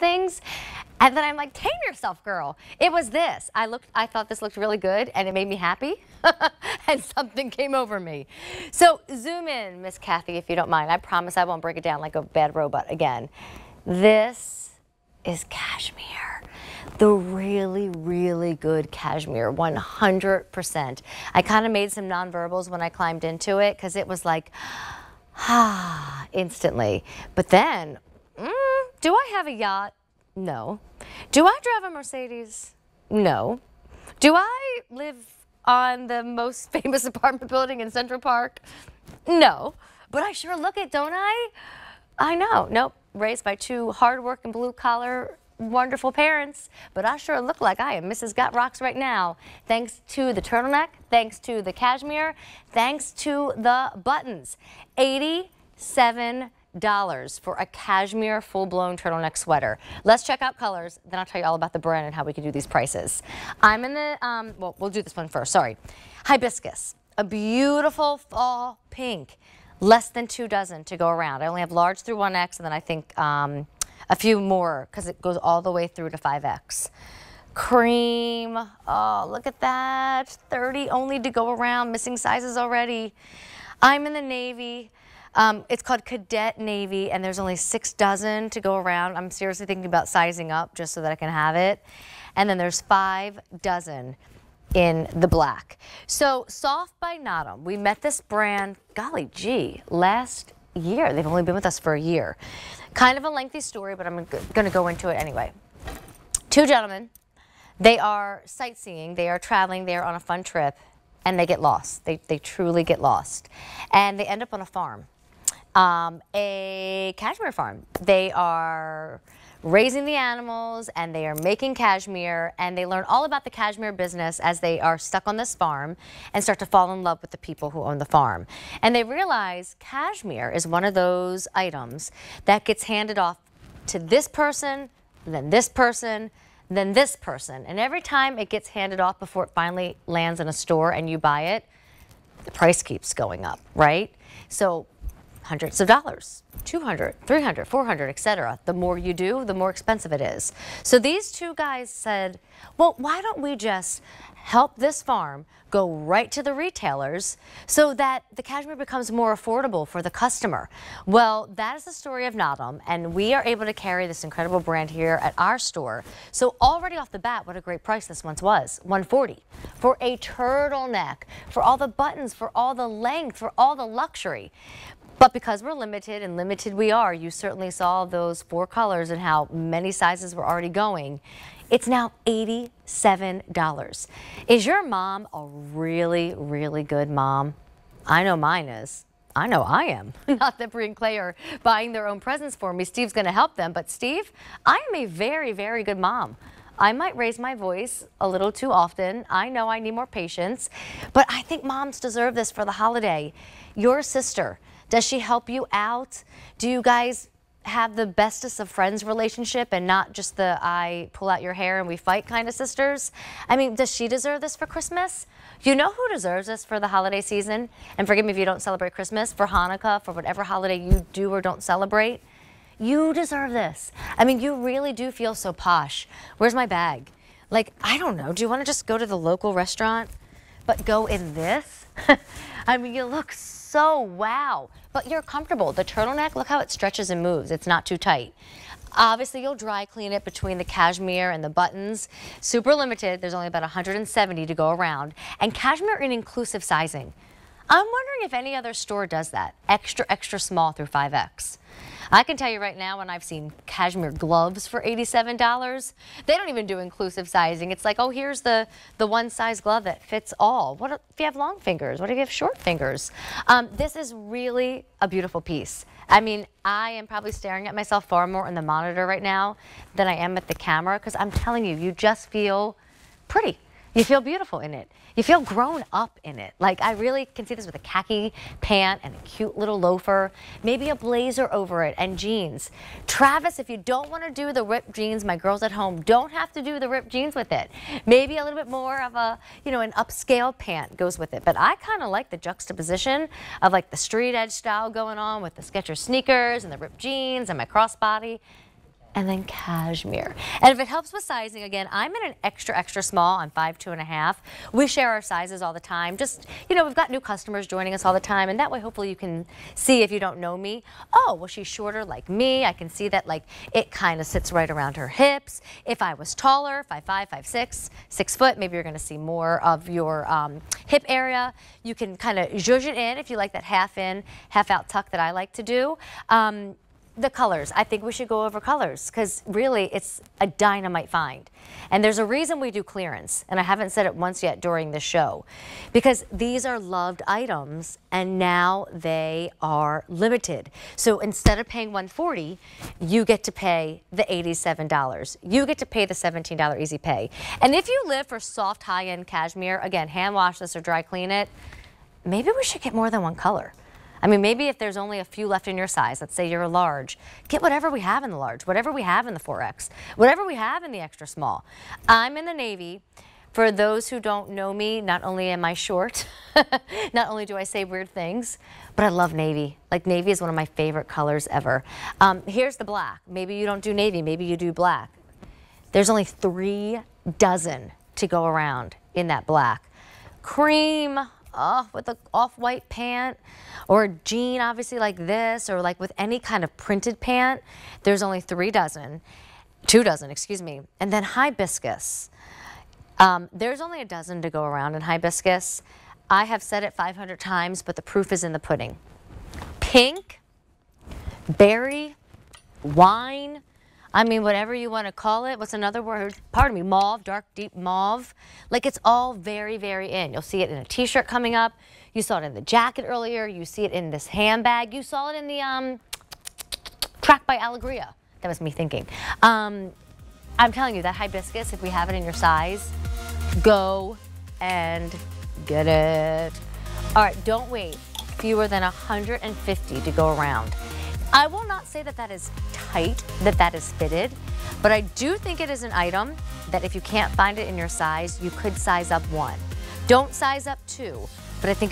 things. And then I'm like, tame yourself, girl. It was this. I looked, I thought this looked really good and it made me happy. and something came over me. So zoom in, Miss Kathy, if you don't mind. I promise I won't break it down like a bad robot again. This is cashmere. The really, really good cashmere, 100%. I kind of made some nonverbals when I climbed into it because it was like, ah, instantly. But then, mm, do I have a yacht? No. Do I drive a Mercedes? No. Do I live on the most famous apartment building in Central Park? No. But I sure look it, don't I? I know. Nope. Raised by two hardworking blue collar wonderful parents, but I sure look like I am Mrs. Got Rocks right now. Thanks to the turtleneck, thanks to the cashmere, thanks to the buttons. 87 Dollars for a cashmere full-blown turtleneck sweater. Let's check out colors, then I'll tell you all about the brand and how we can do these prices. I'm in the, um, well, we'll do this one first, sorry. Hibiscus, a beautiful fall pink, less than two dozen to go around. I only have large through 1X and then I think um, a few more because it goes all the way through to 5X cream. Oh, look at that. 30 only to go around, missing sizes already. I'm in the navy. Um, it's called Cadet Navy, and there's only six dozen to go around. I'm seriously thinking about sizing up just so that I can have it. And then there's five dozen in the black. So Soft by Notum, we met this brand, golly gee, last year. They've only been with us for a year. Kind of a lengthy story, but I'm going to go into it anyway. Two gentlemen, they are sightseeing, they are traveling, they are on a fun trip, and they get lost. They, they truly get lost. And they end up on a farm um, a cashmere farm. They are raising the animals and they are making cashmere and they learn all about the cashmere business as they are stuck on this farm and start to fall in love with the people who own the farm. And they realize cashmere is one of those items that gets handed off to this person, then this person, then this person. And every time it gets handed off before it finally lands in a store and you buy it, the price keeps going up, right? So hundreds of dollars, 200, 300, 400, etc. The more you do, the more expensive it is. So these two guys said, well, why don't we just help this farm go right to the retailers so that the cashmere becomes more affordable for the customer. Well, that is the story of Nottam, and we are able to carry this incredible brand here at our store. So already off the bat, what a great price this once was, 140 for a turtleneck, for all the buttons, for all the length, for all the luxury. But because we're limited, and limited we are, you certainly saw those four colors and how many sizes were already going. It's now $87. Is your mom a really, really good mom? I know mine is. I know I am. Not that Brian and Clay are buying their own presents for me. Steve's going to help them. But Steve, I am a very, very good mom. I might raise my voice a little too often. I know I need more patience, but I think moms deserve this for the holiday. Your sister does she help you out? Do you guys have the bestest of friends relationship and not just the I pull out your hair and we fight kind of sisters? I mean, does she deserve this for Christmas? You know who deserves this for the holiday season? And forgive me if you don't celebrate Christmas, for Hanukkah, for whatever holiday you do or don't celebrate. You deserve this. I mean, you really do feel so posh. Where's my bag? Like, I don't know. Do you want to just go to the local restaurant, but go in this? I mean, you look so wow. But you're comfortable. The turtleneck, look how it stretches and moves. It's not too tight. Obviously, you'll dry clean it between the cashmere and the buttons. Super limited. There's only about 170 to go around. And cashmere in inclusive sizing. I'm wondering if any other store does that, extra, extra small through 5X. I can tell you right now when I've seen cashmere gloves for $87, they don't even do inclusive sizing. It's like, oh, here's the, the one size glove that fits all. What if you have long fingers? What if you have short fingers? Um, this is really a beautiful piece. I mean, I am probably staring at myself far more in the monitor right now than I am at the camera because I'm telling you, you just feel pretty. You feel beautiful in it. You feel grown up in it. Like, I really can see this with a khaki pant and a cute little loafer, maybe a blazer over it and jeans. Travis, if you don't want to do the ripped jeans, my girls at home don't have to do the ripped jeans with it. Maybe a little bit more of a, you know, an upscale pant goes with it. But I kind of like the juxtaposition of like the street edge style going on with the Skechers sneakers and the ripped jeans and my crossbody and then cashmere. And if it helps with sizing, again, I'm in an extra, extra small. I'm five, two and a half. We share our sizes all the time. Just, you know, we've got new customers joining us all the time, and that way hopefully you can see if you don't know me. Oh, well, she's shorter like me. I can see that, like, it kind of sits right around her hips. If I was taller, five, five, five, six, six foot, maybe you're going to see more of your um, hip area. You can kind of zhuzh it in if you like that half in, half out tuck that I like to do. Um, the colors. I think we should go over colors because really it's a dynamite find. And there's a reason we do clearance, and I haven't said it once yet during the show, because these are loved items and now they are limited. So instead of paying 140, you get to pay the $87. You get to pay the $17 easy pay. And if you live for soft high-end cashmere, again, hand wash this or dry clean it, maybe we should get more than one color. I mean, maybe if there's only a few left in your size, let's say you're a large, get whatever we have in the large, whatever we have in the 4X, whatever we have in the extra small. I'm in the Navy. For those who don't know me, not only am I short, not only do I say weird things, but I love navy. Like navy is one of my favorite colors ever. Um, here's the black. Maybe you don't do navy, maybe you do black. There's only three dozen to go around in that black. Cream, off with an off-white pant or a jean, obviously like this, or like with any kind of printed pant, there's only three dozen, two dozen, excuse me. And then hibiscus. Um, there's only a dozen to go around in hibiscus. I have said it 500 times, but the proof is in the pudding. Pink, berry, wine, I mean, whatever you want to call it. What's another word? Pardon me, mauve, dark, deep mauve. Like it's all very, very in. You'll see it in a t-shirt coming up. You saw it in the jacket earlier. You see it in this handbag. You saw it in the um, track by Allegria. That was me thinking. Um, I'm telling you, that hibiscus, if we have it in your size, go and get it. All right, don't wait. Fewer than 150 to go around. I will not say that that is height that that is fitted. But I do think it is an item that if you can't find it in your size, you could size up one. Don't size up two, but I think